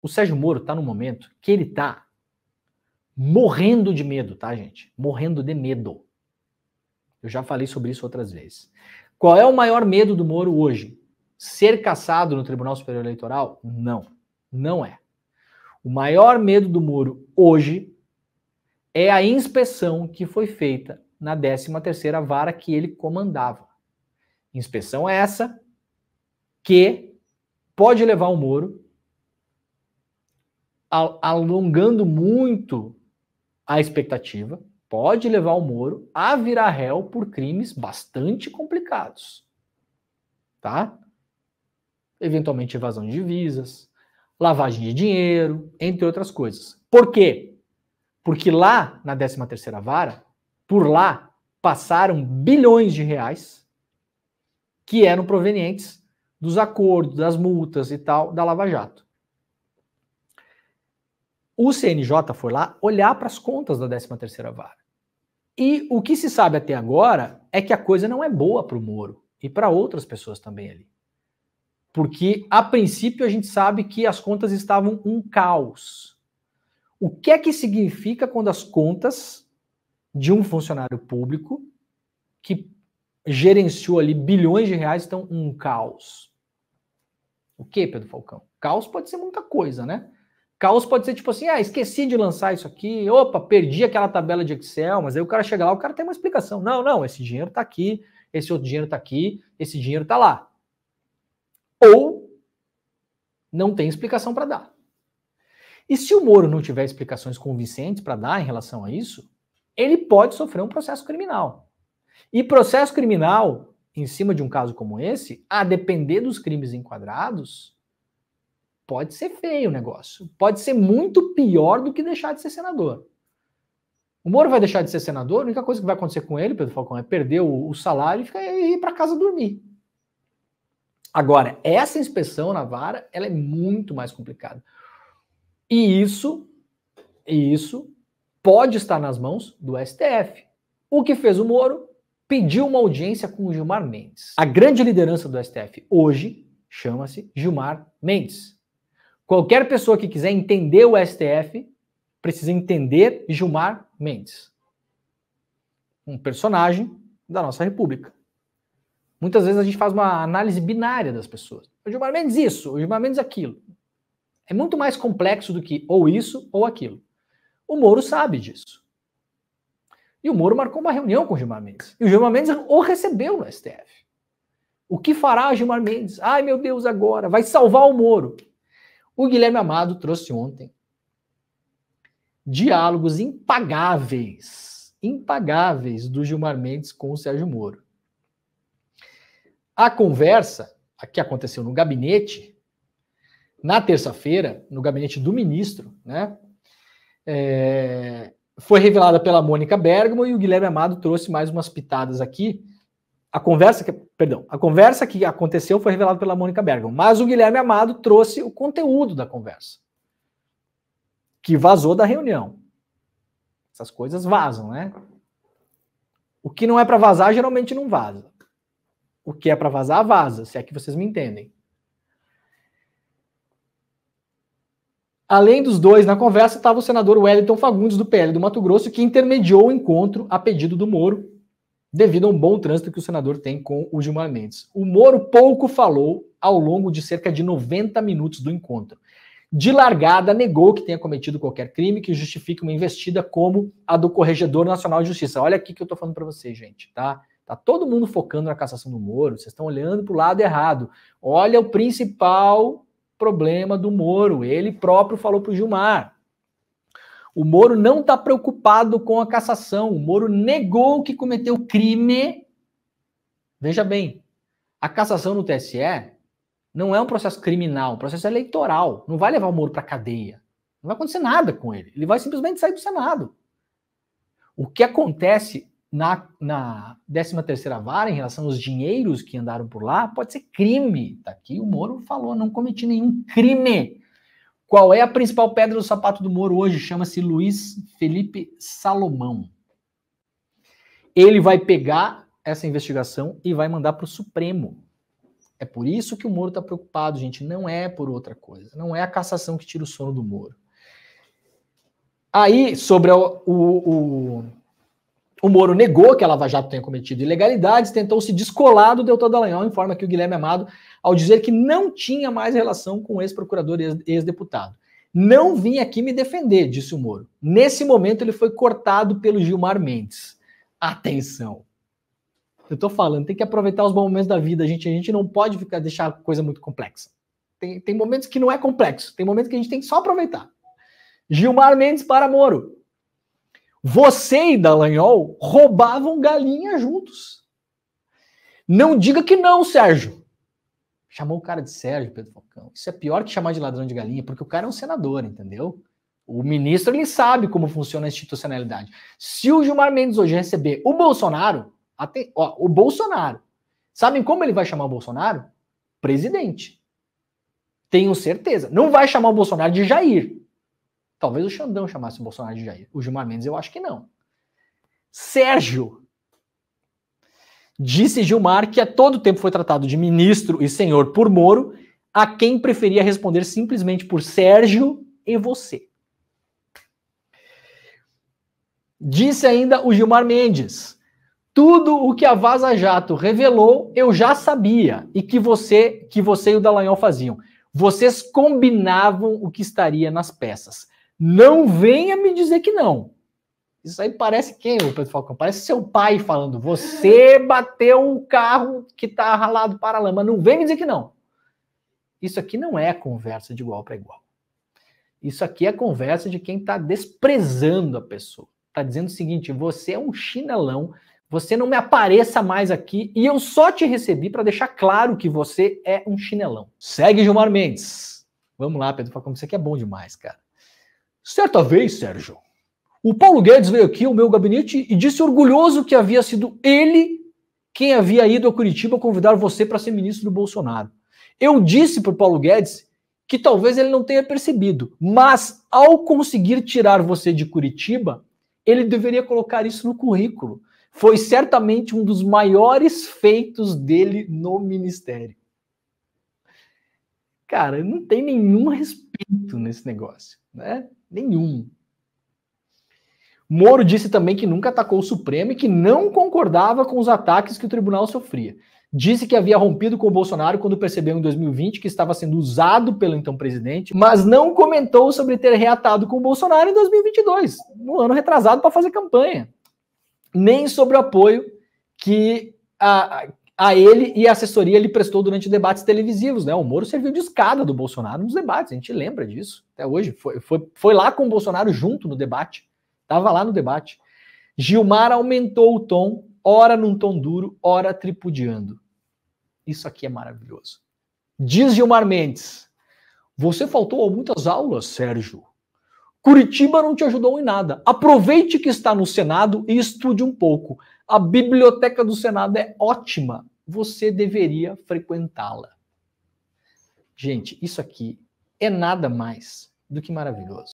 O Sérgio Moro está no momento que ele está morrendo de medo, tá, gente? Morrendo de medo. Eu já falei sobre isso outras vezes. Qual é o maior medo do Moro hoje? Ser caçado no Tribunal Superior Eleitoral? Não, não é. O maior medo do Moro hoje é a inspeção que foi feita na 13ª vara que ele comandava. Inspeção é essa que pode levar o Moro alongando muito a expectativa, pode levar o Moro a virar réu por crimes bastante complicados. Tá? Eventualmente evasão de divisas, lavagem de dinheiro, entre outras coisas. Por quê? Porque lá na 13ª vara, por lá passaram bilhões de reais que eram provenientes dos acordos, das multas e tal da Lava Jato o CNJ foi lá olhar para as contas da 13ª Vara. E o que se sabe até agora é que a coisa não é boa para o Moro e para outras pessoas também ali. Porque, a princípio, a gente sabe que as contas estavam um caos. O que é que significa quando as contas de um funcionário público que gerenciou ali bilhões de reais estão um caos? O que, Pedro Falcão? Caos pode ser muita coisa, né? Caos pode ser tipo assim, ah, esqueci de lançar isso aqui, opa, perdi aquela tabela de Excel, mas aí o cara chega lá, o cara tem uma explicação. Não, não, esse dinheiro está aqui, esse outro dinheiro está aqui, esse dinheiro está lá. Ou não tem explicação para dar. E se o Moro não tiver explicações convincentes para dar em relação a isso, ele pode sofrer um processo criminal. E processo criminal, em cima de um caso como esse, a depender dos crimes enquadrados, pode ser feio o negócio. Pode ser muito pior do que deixar de ser senador. O Moro vai deixar de ser senador, a única coisa que vai acontecer com ele, Pedro Falcão, é perder o, o salário e ficar, ir para casa dormir. Agora, essa inspeção na vara, ela é muito mais complicada. E isso, e isso pode estar nas mãos do STF. O que fez o Moro? Pediu uma audiência com o Gilmar Mendes. A grande liderança do STF hoje chama-se Gilmar Mendes. Qualquer pessoa que quiser entender o STF precisa entender Gilmar Mendes, um personagem da nossa República. Muitas vezes a gente faz uma análise binária das pessoas. O Gilmar Mendes isso, o Gilmar Mendes aquilo. É muito mais complexo do que ou isso ou aquilo. O Moro sabe disso. E o Moro marcou uma reunião com o Gilmar Mendes. E o Gilmar Mendes o recebeu no STF. O que fará Gilmar Mendes? Ai meu Deus, agora vai salvar o Moro. O Guilherme Amado trouxe ontem diálogos impagáveis, impagáveis do Gilmar Mendes com o Sérgio Moro. A conversa que aconteceu no gabinete, na terça-feira, no gabinete do ministro, né, é, foi revelada pela Mônica Bergamo e o Guilherme Amado trouxe mais umas pitadas aqui a conversa que, perdão, a conversa que aconteceu foi revelada pela Mônica Bergamo, mas o Guilherme Amado trouxe o conteúdo da conversa que vazou da reunião. Essas coisas vazam, né? O que não é para vazar geralmente não vaza. O que é para vazar vaza, se é que vocês me entendem. Além dos dois, na conversa estava o senador Wellington Fagundes do PL do Mato Grosso, que intermediou o encontro a pedido do Moro devido a um bom trânsito que o senador tem com o Gilmar Mendes. O Moro pouco falou ao longo de cerca de 90 minutos do encontro. De largada, negou que tenha cometido qualquer crime que justifique uma investida como a do Corregedor Nacional de Justiça. Olha aqui que eu estou falando para vocês, gente, tá? Tá todo mundo focando na cassação do Moro, vocês estão olhando para o lado errado. Olha o principal problema do Moro. Ele próprio falou para o Gilmar. O Moro não está preocupado com a cassação. O Moro negou que cometeu crime. Veja bem, a cassação no TSE não é um processo criminal, é um processo eleitoral. Não vai levar o Moro para cadeia. Não vai acontecer nada com ele. Ele vai simplesmente sair do Senado. O que acontece na, na 13 vara em relação aos dinheiros que andaram por lá pode ser crime. Tá aqui o Moro falou, não cometi nenhum crime. Qual é a principal pedra do sapato do Moro hoje? Chama-se Luiz Felipe Salomão. Ele vai pegar essa investigação e vai mandar para o Supremo. É por isso que o Moro está preocupado, gente. Não é por outra coisa. Não é a cassação que tira o sono do Moro. Aí, sobre o, o, o, o Moro negou que a Lava Jato tenha cometido ilegalidades, tentou se descolar do Deltan Dallagnol, informa que o Guilherme Amado ao dizer que não tinha mais relação com o ex-procurador e ex-deputado. Não vim aqui me defender, disse o Moro. Nesse momento, ele foi cortado pelo Gilmar Mendes. Atenção! Eu estou falando, tem que aproveitar os bons momentos da vida, a gente. A gente não pode ficar deixar a coisa muito complexa. Tem, tem momentos que não é complexo, tem momentos que a gente tem que só aproveitar. Gilmar Mendes para Moro. Você e Dallagnol roubavam galinha juntos. Não diga que não, Sérgio. Chamou o cara de Sérgio Pedro Falcão. Isso é pior que chamar de ladrão de galinha, porque o cara é um senador, entendeu? O ministro ele sabe como funciona a institucionalidade. Se o Gilmar Mendes hoje receber o Bolsonaro, até, ó, o Bolsonaro, sabem como ele vai chamar o Bolsonaro? Presidente. Tenho certeza. Não vai chamar o Bolsonaro de Jair. Talvez o Xandão chamasse o Bolsonaro de Jair. O Gilmar Mendes eu acho que não. Sérgio Disse Gilmar que a todo tempo foi tratado de ministro e senhor por Moro, a quem preferia responder simplesmente por Sérgio e você. Disse ainda o Gilmar Mendes: tudo o que a Vaza Jato revelou eu já sabia e que você, que você e o Dallagnol faziam. Vocês combinavam o que estaria nas peças. Não venha me dizer que não. Isso aí parece quem, o Pedro Falcão? Parece seu pai falando: você bateu um carro que está ralado para a lama. Não vem me dizer que não. Isso aqui não é conversa de igual para igual. Isso aqui é conversa de quem está desprezando a pessoa. Está dizendo o seguinte: você é um chinelão, você não me apareça mais aqui e eu só te recebi para deixar claro que você é um chinelão. Segue Gilmar Mendes. Vamos lá, Pedro Falcão, você aqui é bom demais, cara. Certa vez, Sérgio, o Paulo Guedes veio aqui ao meu gabinete e disse orgulhoso que havia sido ele quem havia ido a Curitiba convidar você para ser ministro do Bolsonaro. Eu disse para o Paulo Guedes que talvez ele não tenha percebido, mas ao conseguir tirar você de Curitiba, ele deveria colocar isso no currículo. Foi certamente um dos maiores feitos dele no ministério. Cara, não tem nenhum respeito nesse negócio, né? Nenhum. Moro disse também que nunca atacou o Supremo e que não concordava com os ataques que o tribunal sofria. Disse que havia rompido com o Bolsonaro quando percebeu em 2020 que estava sendo usado pelo então presidente, mas não comentou sobre ter reatado com o Bolsonaro em 2022, no ano retrasado, para fazer campanha. Nem sobre o apoio que a, a ele e a assessoria lhe prestou durante debates televisivos. Né? O Moro serviu de escada do Bolsonaro nos debates, a gente lembra disso até hoje. Foi, foi, foi lá com o Bolsonaro junto no debate Estava lá no debate. Gilmar aumentou o tom, ora num tom duro, ora tripudiando. Isso aqui é maravilhoso. Diz Gilmar Mendes: Você faltou a muitas aulas, Sérgio. Curitiba não te ajudou em nada. Aproveite que está no Senado e estude um pouco. A biblioteca do Senado é ótima. Você deveria frequentá-la. Gente, isso aqui é nada mais do que maravilhoso.